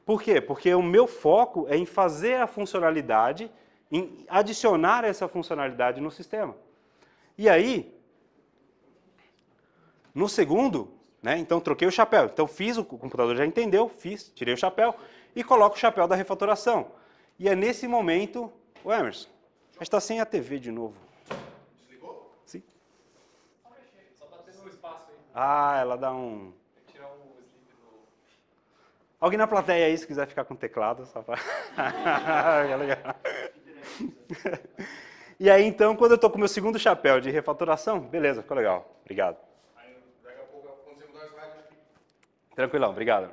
Speaker 1: Por quê? Porque o meu foco é em fazer a funcionalidade, em adicionar essa funcionalidade no sistema. E aí, no segundo, né, então troquei o chapéu. Então fiz, o computador já entendeu, fiz, tirei o chapéu e coloco o chapéu da refatoração. E é nesse momento, o Emerson, a gente está sem a TV de novo. Ah, ela dá um. Alguém na plateia aí, se quiser ficar com teclado, só para. e aí, então, quando eu estou com o meu segundo chapéu de refatoração, beleza, ficou legal. Obrigado. Tranquilão, obrigado.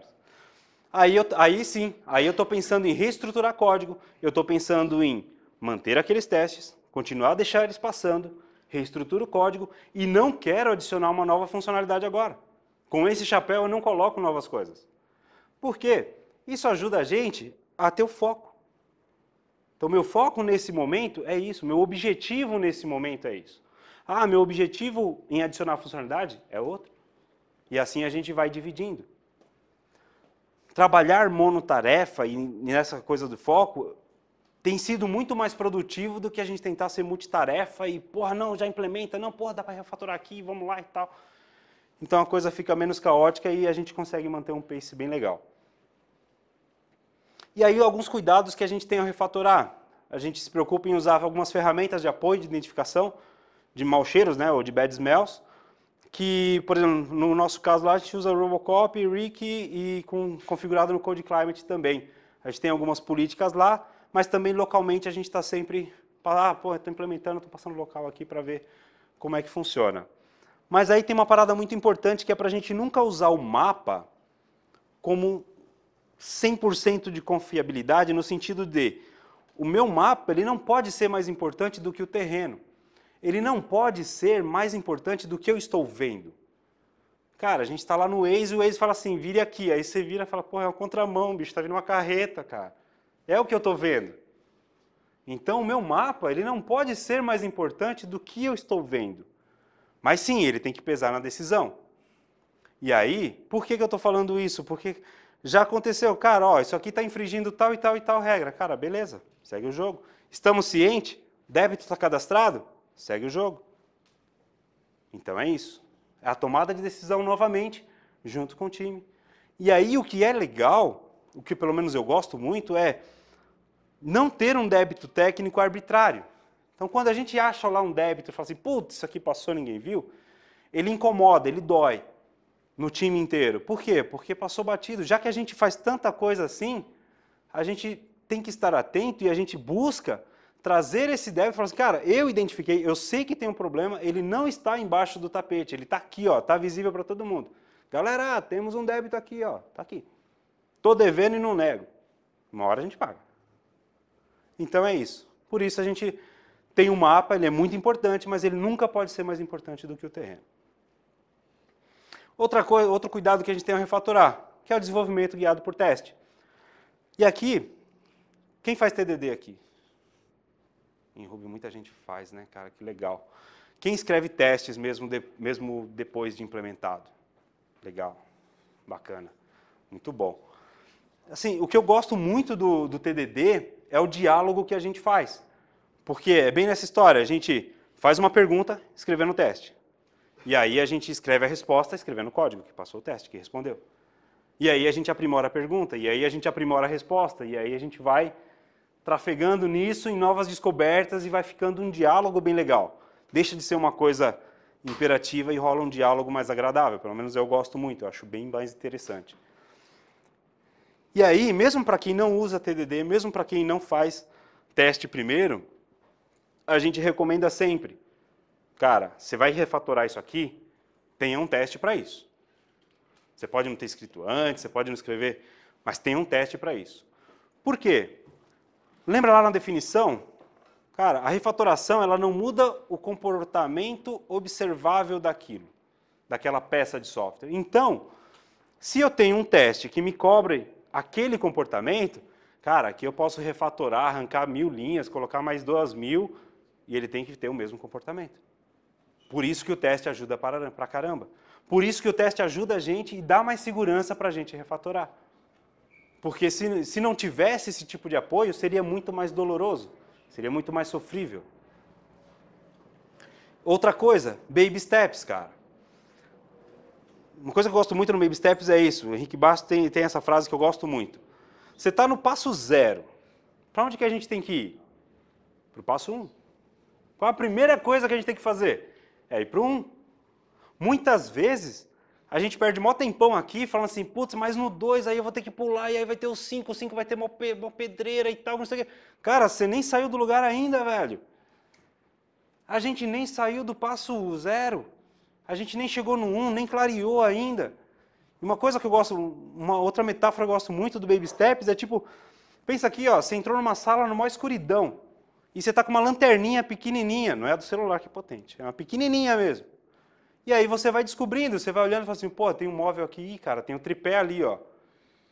Speaker 1: Aí, eu, aí sim, aí eu estou pensando em reestruturar código, eu estou pensando em manter aqueles testes, continuar a deixar eles passando, reestruturo o código e não quero adicionar uma nova funcionalidade agora. Com esse chapéu eu não coloco novas coisas. Por quê? Isso ajuda a gente a ter o foco. Então, meu foco nesse momento é isso, meu objetivo nesse momento é isso. Ah, meu objetivo em adicionar funcionalidade é outro. E assim a gente vai dividindo. Trabalhar monotarefa e nessa coisa do foco tem sido muito mais produtivo do que a gente tentar ser multitarefa e, porra, não, já implementa, não, porra, dá para refatorar aqui, vamos lá e tal. Então a coisa fica menos caótica e a gente consegue manter um pace bem legal. E aí alguns cuidados que a gente tem ao refatorar. A gente se preocupa em usar algumas ferramentas de apoio de identificação de mal cheiros, né, ou de bad smells, que, por exemplo, no nosso caso lá a gente usa Robocop, rick e com, configurado no Code Climate também. A gente tem algumas políticas lá mas também localmente a gente está sempre, ah, pô, estou implementando, estou passando local aqui para ver como é que funciona. Mas aí tem uma parada muito importante que é para a gente nunca usar o mapa como 100% de confiabilidade no sentido de o meu mapa ele não pode ser mais importante do que o terreno. Ele não pode ser mais importante do que eu estou vendo. Cara, a gente está lá no Waze e o Waze fala assim, vire aqui. Aí você vira e fala, porra, é uma contramão, bicho, está vindo uma carreta, cara. É o que eu estou vendo. Então o meu mapa ele não pode ser mais importante do que eu estou vendo. Mas sim, ele tem que pesar na decisão. E aí, por que, que eu estou falando isso? Porque já aconteceu, cara, ó, isso aqui está infringindo tal e tal e tal regra. Cara, beleza, segue o jogo. Estamos cientes? Débito está cadastrado? Segue o jogo. Então é isso. É a tomada de decisão novamente, junto com o time. E aí o que é legal, o que pelo menos eu gosto muito, é não ter um débito técnico arbitrário. Então, quando a gente acha lá um débito e fala assim, putz, isso aqui passou, ninguém viu, ele incomoda, ele dói no time inteiro. Por quê? Porque passou batido. Já que a gente faz tanta coisa assim, a gente tem que estar atento e a gente busca trazer esse débito e falar assim, cara, eu identifiquei, eu sei que tem um problema, ele não está embaixo do tapete, ele está aqui, ó, está visível para todo mundo. Galera, ah, temos um débito aqui, ó, está aqui. Estou devendo e não nego. Uma hora a gente paga. Então é isso. Por isso a gente tem um mapa, ele é muito importante, mas ele nunca pode ser mais importante do que o terreno. Outra coisa, outro cuidado que a gente tem ao é refatorar, que é o desenvolvimento guiado por teste. E aqui, quem faz TDD aqui? Em Ruby muita gente faz, né, cara? Que legal. Quem escreve testes mesmo, de, mesmo depois de implementado? Legal, bacana, muito bom. Assim, o que eu gosto muito do, do TDD é o diálogo que a gente faz. Porque é bem nessa história, a gente faz uma pergunta escrevendo o teste. E aí a gente escreve a resposta escrevendo o código que passou o teste, que respondeu. E aí a gente aprimora a pergunta, e aí a gente aprimora a resposta, e aí a gente vai trafegando nisso em novas descobertas e vai ficando um diálogo bem legal. Deixa de ser uma coisa imperativa e rola um diálogo mais agradável, pelo menos eu gosto muito, eu acho bem mais interessante. E aí, mesmo para quem não usa TDD, mesmo para quem não faz teste primeiro, a gente recomenda sempre, cara, você vai refatorar isso aqui, tenha um teste para isso. Você pode não ter escrito antes, você pode não escrever, mas tenha um teste para isso. Por quê? Lembra lá na definição? Cara, a refatoração ela não muda o comportamento observável daquilo, daquela peça de software. Então, se eu tenho um teste que me cobre aquele comportamento, cara, aqui eu posso refatorar, arrancar mil linhas, colocar mais duas mil, e ele tem que ter o mesmo comportamento. Por isso que o teste ajuda para, para caramba. Por isso que o teste ajuda a gente e dá mais segurança para a gente refatorar. Porque se, se não tivesse esse tipo de apoio, seria muito mais doloroso, seria muito mais sofrível. Outra coisa, baby steps, cara. Uma coisa que eu gosto muito no Baby Steps é isso. O Henrique Bastos tem, tem essa frase que eu gosto muito. Você está no passo zero. Para onde que a gente tem que ir? Para o passo um. Qual a primeira coisa que a gente tem que fazer? É ir para o um. Muitas vezes a gente perde mó tempão aqui falando assim, putz, mas no dois aí eu vou ter que pular e aí vai ter o cinco o cinco vai ter uma, pe pedreira e tal, não sei o quê. Cara, você nem saiu do lugar ainda, velho. A gente nem saiu do passo zero. A gente nem chegou no 1, um, nem clareou ainda. Uma coisa que eu gosto, uma outra metáfora que eu gosto muito do Baby Steps é tipo, pensa aqui, ó, você entrou numa sala numa escuridão e você está com uma lanterninha pequenininha, não é a do celular que é potente, é uma pequenininha mesmo. E aí você vai descobrindo, você vai olhando e fala assim, pô, tem um móvel aqui, cara, tem um tripé ali, ó.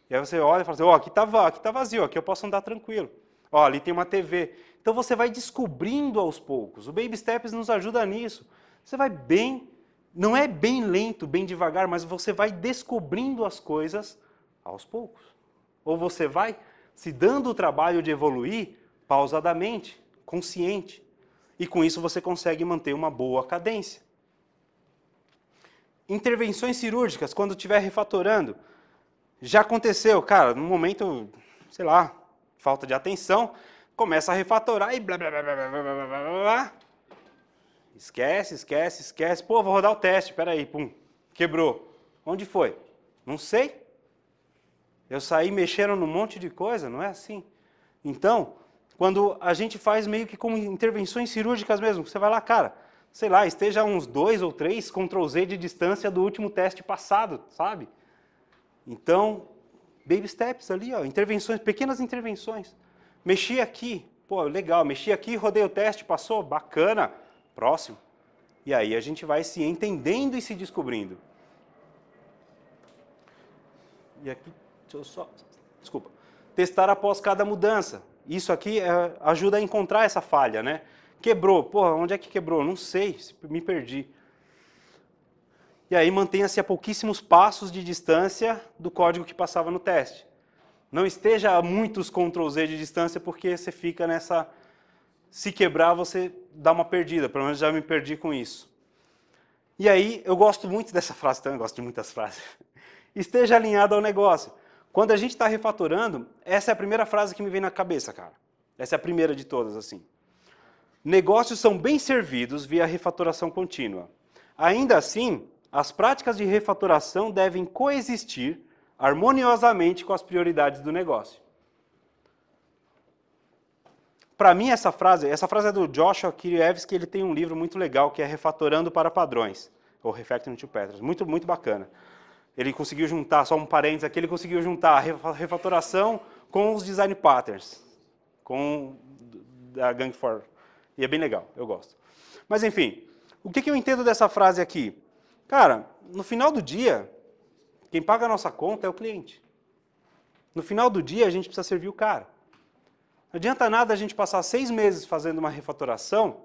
Speaker 1: E aí você olha e fala assim, ó, oh, aqui tá, aqui tá vazio, aqui eu posso andar tranquilo. Ó, ali tem uma TV. Então você vai descobrindo aos poucos. O Baby Steps nos ajuda nisso. Você vai bem não é bem lento, bem devagar, mas você vai descobrindo as coisas aos poucos. Ou você vai se dando o trabalho de evoluir pausadamente, consciente. E com isso você consegue manter uma boa cadência. Intervenções cirúrgicas, quando estiver refatorando, já aconteceu, cara, no momento, sei lá, falta de atenção, começa a refatorar e blá blá blá blá blá blá blá blá Esquece, esquece, esquece. Pô, vou rodar o teste, peraí, pum, quebrou. Onde foi? Não sei. Eu saí mexendo num monte de coisa, não é assim? Então, quando a gente faz meio que como intervenções cirúrgicas mesmo, você vai lá, cara, sei lá, esteja a uns dois ou três Ctrl Z de distância do último teste passado, sabe? Então, baby steps ali, ó, intervenções, pequenas intervenções. Mexi aqui, pô, legal, mexi aqui, rodei o teste, passou, bacana próximo. E aí a gente vai se entendendo e se descobrindo. E aqui, deixa eu só. Desculpa. Testar após cada mudança. Isso aqui é, ajuda a encontrar essa falha, né? Quebrou. Porra, onde é que quebrou? Não sei, me perdi. E aí mantenha-se a pouquíssimos passos de distância do código que passava no teste. Não esteja a muitos Ctrl Z de distância porque você fica nessa se quebrar, você dá uma perdida. Pelo menos já me perdi com isso. E aí, eu gosto muito dessa frase também, gosto de muitas frases. Esteja alinhado ao negócio. Quando a gente está refatorando, essa é a primeira frase que me vem na cabeça, cara. Essa é a primeira de todas, assim. Negócios são bem servidos via refatoração contínua. Ainda assim, as práticas de refatoração devem coexistir harmoniosamente com as prioridades do negócio. Para mim, essa frase, essa frase é do Joshua Kirievski, ele tem um livro muito legal que é Refatorando para Padrões, ou Refactoring to Patterns, muito, muito bacana. Ele conseguiu juntar, só um parênteses aqui, ele conseguiu juntar a refatoração com os design patterns, com a Gang for. E é bem legal, eu gosto. Mas enfim, o que, que eu entendo dessa frase aqui? Cara, no final do dia, quem paga a nossa conta é o cliente. No final do dia, a gente precisa servir o cara. Não adianta nada a gente passar seis meses fazendo uma refatoração,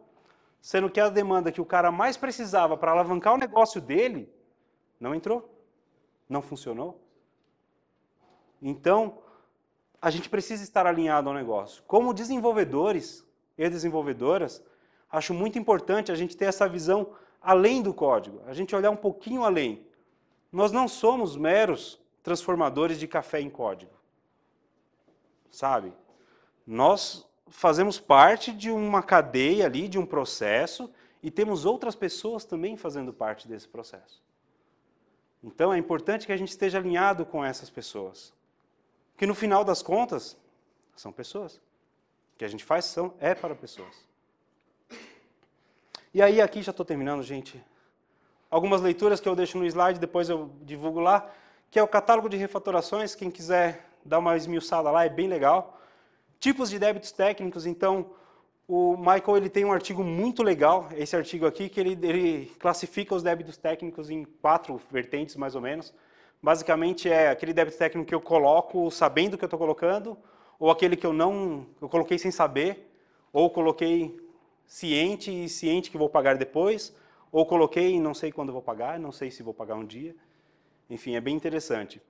Speaker 1: sendo que a demanda que o cara mais precisava para alavancar o negócio dele não entrou, não funcionou. Então, a gente precisa estar alinhado ao negócio. Como desenvolvedores e desenvolvedoras, acho muito importante a gente ter essa visão além do código, a gente olhar um pouquinho além. Nós não somos meros transformadores de café em código. Sabe? nós fazemos parte de uma cadeia ali, de um processo, e temos outras pessoas também fazendo parte desse processo. Então é importante que a gente esteja alinhado com essas pessoas. Que no final das contas, são pessoas. O que a gente faz são, é para pessoas. E aí, aqui já estou terminando, gente. Algumas leituras que eu deixo no slide, depois eu divulgo lá, que é o catálogo de refatorações. Quem quiser dar uma esmiuçada lá, é bem legal. Tipos de débitos técnicos, então, o Michael ele tem um artigo muito legal, esse artigo aqui, que ele, ele classifica os débitos técnicos em quatro vertentes, mais ou menos. Basicamente é aquele débito técnico que eu coloco sabendo que eu estou colocando, ou aquele que eu não eu coloquei sem saber, ou coloquei ciente e ciente que vou pagar depois, ou coloquei e não sei quando vou pagar, não sei se vou pagar um dia. Enfim, é bem interessante.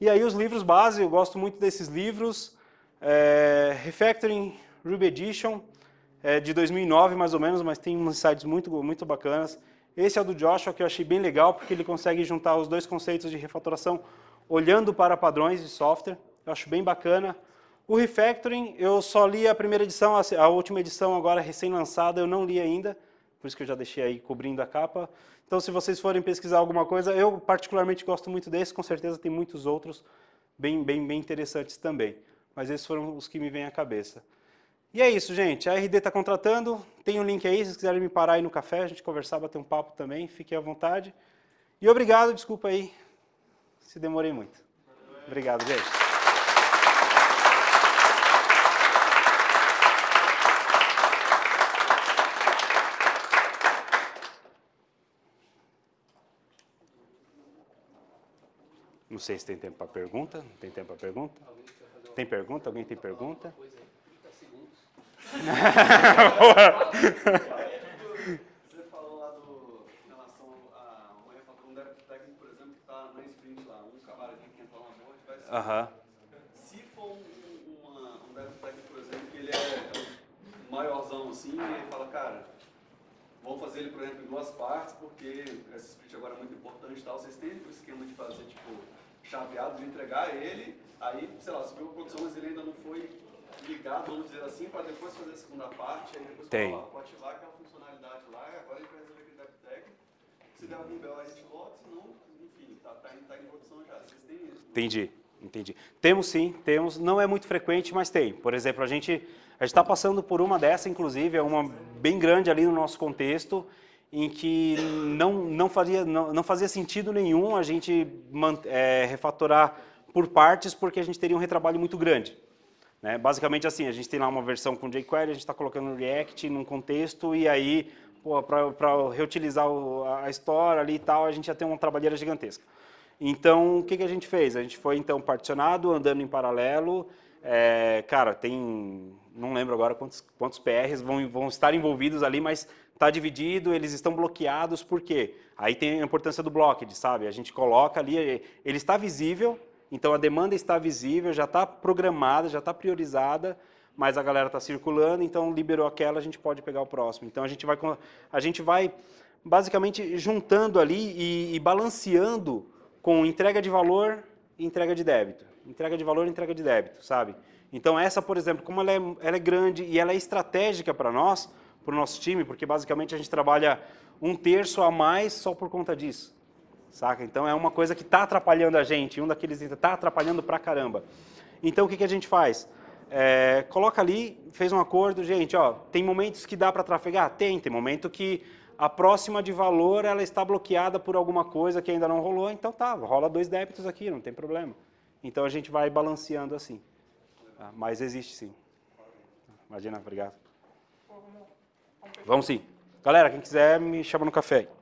Speaker 1: E aí os livros base, eu gosto muito desses livros. É, Refactoring Ruby Edition é de 2009 mais ou menos, mas tem uns sites muito, muito bacanas. Esse é o do Joshua que eu achei bem legal porque ele consegue juntar os dois conceitos de refatoração olhando para padrões de software. Eu acho bem bacana. O refactoring, eu só li a primeira edição, a última edição agora recém-lançada, eu não li ainda, por isso que eu já deixei aí cobrindo a capa. Então, se vocês forem pesquisar alguma coisa, eu particularmente gosto muito desse, com certeza tem muitos outros bem, bem, bem interessantes também mas esses foram os que me vêm à cabeça. E é isso, gente. A RD está contratando. Tem o um link aí, se vocês quiserem me parar aí no café, a gente conversar, bater um papo também, fiquem à vontade. E obrigado, desculpa aí se demorei muito. Obrigado, gente. Não sei se tem tempo para pergunta. Não tem tempo para pergunta? Tem pergunta? Alguém tem pergunta? Você falou lá do em relação a uma um da técnico, por exemplo, que está na sprint lá, um cavalo que entrou na morte, vai ser. Aham. Se for um, uma, técnico, por exemplo, que ele é maiorzão assim, e ele fala, cara, vamos fazer ele, por exemplo, em duas partes, porque essa sprint agora é muito importante e tal, vocês têm o esquema de fazer, tipo chaveado de entregar ele, aí, sei lá, subiu a produção, mas ele ainda não foi ligado, vamos dizer assim, para depois fazer a segunda parte, aí depois Tem. Falar, pode ativar aquela é funcionalidade lá, agora a gente vai resolver aquele deve técnico. Se der algum BO, a gente coloca, senão, enfim, está tá, tá, tá em produção já. Vocês têm isso? Entendi. Entendi. Temos sim, temos. Não é muito frequente, mas tem. Por exemplo, a gente a está passando por uma dessa, inclusive, é uma bem grande ali no nosso contexto, em que não, não, faria, não, não fazia sentido nenhum a gente é, refatorar por partes, porque a gente teria um retrabalho muito grande. Né? Basicamente assim, a gente tem lá uma versão com jQuery, a gente está colocando no React num contexto, e aí para reutilizar o, a história ali e tal, a gente ia ter uma trabalheira gigantesca. Então, o que, que a gente fez? A gente foi, então, particionado, andando em paralelo. É, cara, tem... Não lembro agora quantos, quantos PRs vão, vão estar envolvidos ali, mas está dividido, eles estão bloqueados, por quê? Aí tem a importância do blocked, sabe? A gente coloca ali, ele está visível, então a demanda está visível, já está programada, já está priorizada, mas a galera está circulando, então liberou aquela, a gente pode pegar o próximo. Então a gente vai, a gente vai basicamente juntando ali e, e balanceando com entrega de valor e entrega de débito. Entrega de valor e entrega de débito, sabe? Então essa, por exemplo, como ela é, ela é grande e ela é estratégica para nós, para o nosso time, porque basicamente a gente trabalha um terço a mais só por conta disso. Saca? Então é uma coisa que está atrapalhando a gente, um daqueles está atrapalhando pra caramba. Então o que, que a gente faz? É, coloca ali, fez um acordo, gente, ó, tem momentos que dá para trafegar? Tem, tem momento que a próxima de valor ela está bloqueada por alguma coisa que ainda não rolou, então tá, rola dois débitos aqui, não tem problema. Então a gente vai balanceando assim. Ah, mas existe sim. Imagina, obrigado. Vamos sim. Galera, quem quiser, me chama no café aí.